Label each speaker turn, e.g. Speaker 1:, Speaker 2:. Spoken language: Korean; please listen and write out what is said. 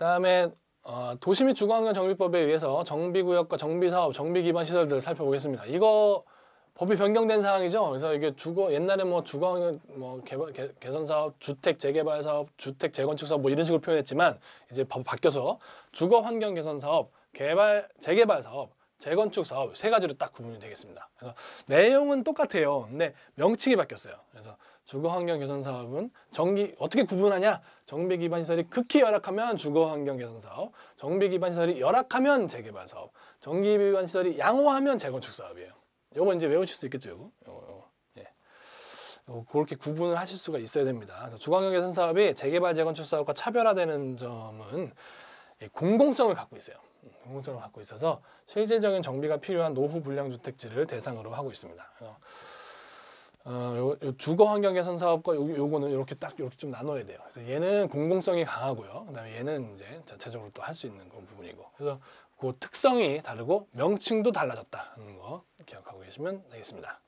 Speaker 1: 그다음에 어, 도시 및 주거환경 정비법에 의해서 정비구역과 정비사업, 정비기반 시설들을 살펴보겠습니다. 이거 법이 변경된 사항이죠. 그래서 이게 주거 옛날에 뭐 주거 환경뭐 개발 개, 개선 사업, 주택 재개발 사업, 주택 재건축 사업 뭐 이런 식으로 표현했지만 이제 법 바뀌어서 주거 환경 개선 사업, 개발 재개발 사업, 재건축 사업 세 가지로 딱 구분이 되겠습니다. 그래서 내용은 똑같아요. 근데 명칭이 바뀌었어요. 그래서 주거환경 개선 사업은 정기 어떻게 구분하냐? 정비 기반 시설이 극히 열악하면 주거환경 개선 사업, 정비 기반 시설이 열악하면 재개발 사업, 정비 기반 시설이 양호하면 재건축 사업이에요. 요거 이제 외우실 수 있겠죠, 요거. 요거, 요거. 예. 요거 그렇게 구분을 하실 수가 있어야 됩니다. 그래서 주거환경 개선 사업이 재개발 재건축 사업과 차별화되는 점은 공공성을 갖고 있어요. 공공성을 갖고 있어서 실질적인 정비가 필요한 노후 불량 주택지를 대상으로 하고 있습니다. 어, 요, 요 주거 환경 개선 사업과 요, 요거는 이렇게 딱 이렇게 좀 나눠야 돼요. 그래서 얘는 공공성이 강하고요. 그다음에 얘는 이제 자체적으로 또 할 수 있는 그 부분이고. 그래서
Speaker 2: 그 특성이 다르고 명칭도 달라졌다는 거 기억하고 계시면 되겠습니다.